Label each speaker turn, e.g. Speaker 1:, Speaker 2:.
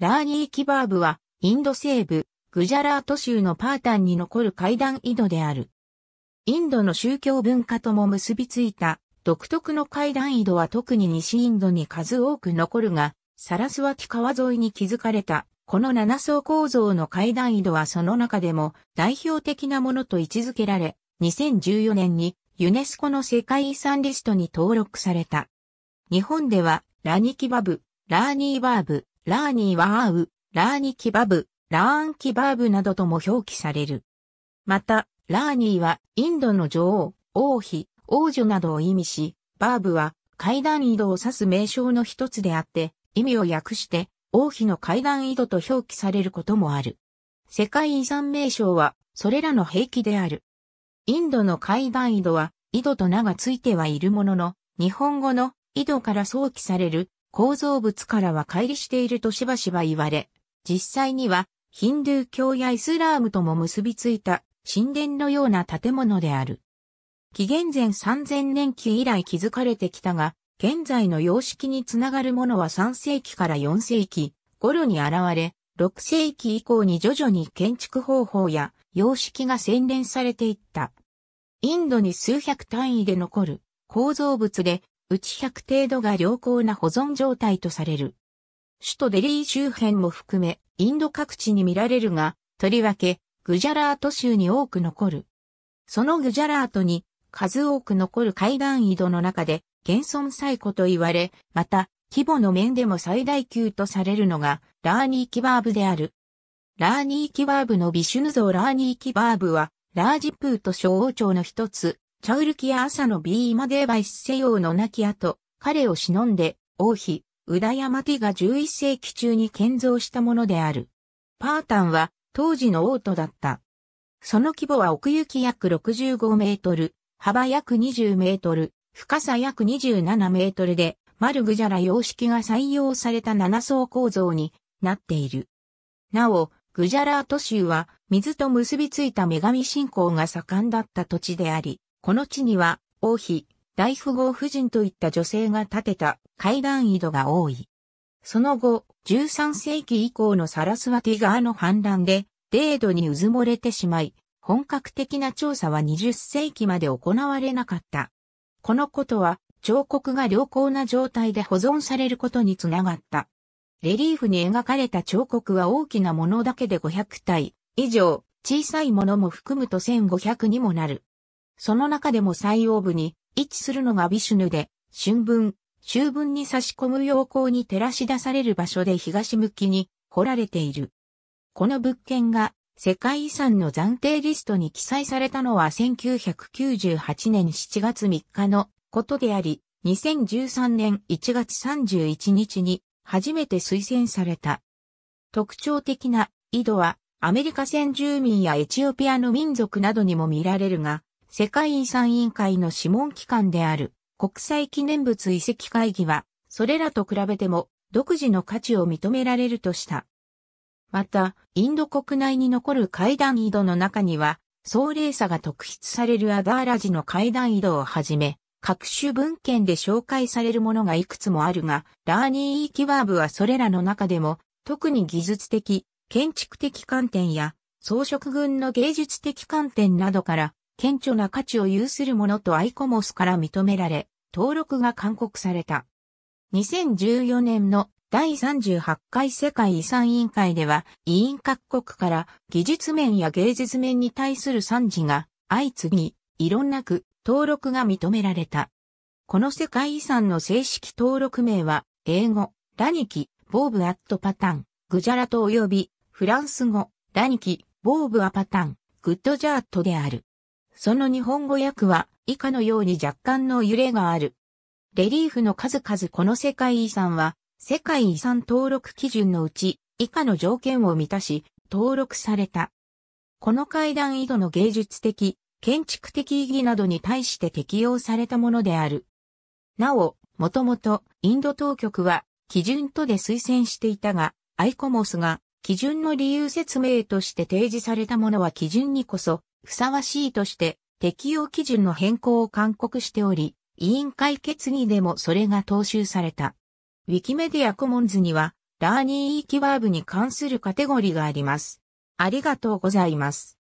Speaker 1: ラーニー・キバーブは、インド西部、グジャラート州のパータンに残る階段井戸である。インドの宗教文化とも結びついた、独特の階段井戸は特に西インドに数多く残るが、サラスワティ川沿いに築かれた、この7層構造の階段井戸はその中でも代表的なものと位置づけられ、2014年にユネスコの世界遺産リストに登録された。日本では、ラニキバブ、ラーニーバーブ、ラーニーはアウ、ラーニキバブ、ラーンキバーブなどとも表記される。また、ラーニーはインドの女王、王妃、王女などを意味し、バーブは階段井戸を指す名称の一つであって、意味を訳して、王妃の階段井戸と表記されることもある。世界遺産名称は、それらの兵器である。インドの階段井戸は、井戸と名がついてはいるものの、日本語の井戸から想起される構造物からは乖離しているとしばしば言われ、実際にはヒンドゥー教やイスラームとも結びついた神殿のような建物である。紀元前3000年期以来築かれてきたが、現在の様式につながるものは3世紀から4世紀頃に現れ、6世紀以降に徐々に建築方法や様式が洗練されていった。インドに数百単位で残る構造物でうち100程度が良好な保存状態とされる。首都デリー周辺も含め、インド各地に見られるが、とりわけ、グジャラート州に多く残る。そのグジャラートに、数多く残る海岸井戸の中で、現存最古と言われ、また、規模の面でも最大級とされるのが、ラーニーキバーブである。ラーニーキバーブのビシュヌ像ラーニーキバーブは、ラージプート小王朝の一つ、チャウルキア朝のビーマデーバイスセヨの亡き後、彼を忍んで、王妃、ウダヤマティが11世紀中に建造したものである。パータンは当時の王都だった。その規模は奥行き約65メートル、幅約20メートル、深さ約27メートルで、マルグジャラ様式が採用された7層構造になっている。なお、グジャラート州は水と結びついた女神信仰が盛んだった土地であり、この地には、王妃、大富豪夫人といった女性が建てた階段井戸が多い。その後、13世紀以降のサラスワティ川の氾濫で、デードに渦漏もれてしまい、本格的な調査は20世紀まで行われなかった。このことは、彫刻が良好な状態で保存されることにつながった。レリーフに描かれた彫刻は大きなものだけで500体以上、小さいものも含むと1500にもなる。その中でも最央部に位置するのがビシュヌで、春分、秋分に差し込む陽光に照らし出される場所で東向きに掘られている。この物件が世界遺産の暫定リストに記載されたのは1998年7月3日のことであり、2013年1月31日に初めて推薦された。特徴的な井戸はアメリカ先住民やエチオピアの民族などにも見られるが、世界遺産委員会の諮問機関である国際記念物遺跡会議は、それらと比べても独自の価値を認められるとした。また、インド国内に残る階段井戸の中には、壮麗さが特筆されるアダーラジの階段井戸をはじめ、各種文献で紹介されるものがいくつもあるが、ラーニー・イーキワーブはそれらの中でも、特に技術的、建築的観点や、装飾群の芸術的観点などから、顕著な価値を有するものとアイコモスから認められ、登録が勧告された。2014年の第38回世界遺産委員会では、委員各国から技術面や芸術面に対する賛辞が相次ぎ、いろんなく登録が認められた。この世界遺産の正式登録名は、英語、ラニキ、ボーブアットパタン、グジャラト及び、フランス語、ラニキ、ボーブアパタン、グッドジャートである。その日本語訳は以下のように若干の揺れがある。レリーフの数々この世界遺産は、世界遺産登録基準のうち、以下の条件を満たし、登録された。この階段井戸の芸術的、建築的意義などに対して適用されたものである。なお、もともと、インド当局は、基準とで推薦していたが、アイコモスが、基準の理由説明として提示されたものは基準にこそ、ふさわしいとして、適用基準の変更を勧告しており、委員会決議でもそれが踏襲された。ウィキメディアコモンズには、ラーニーキワーブに関するカテゴリーがあります。ありがとうございます。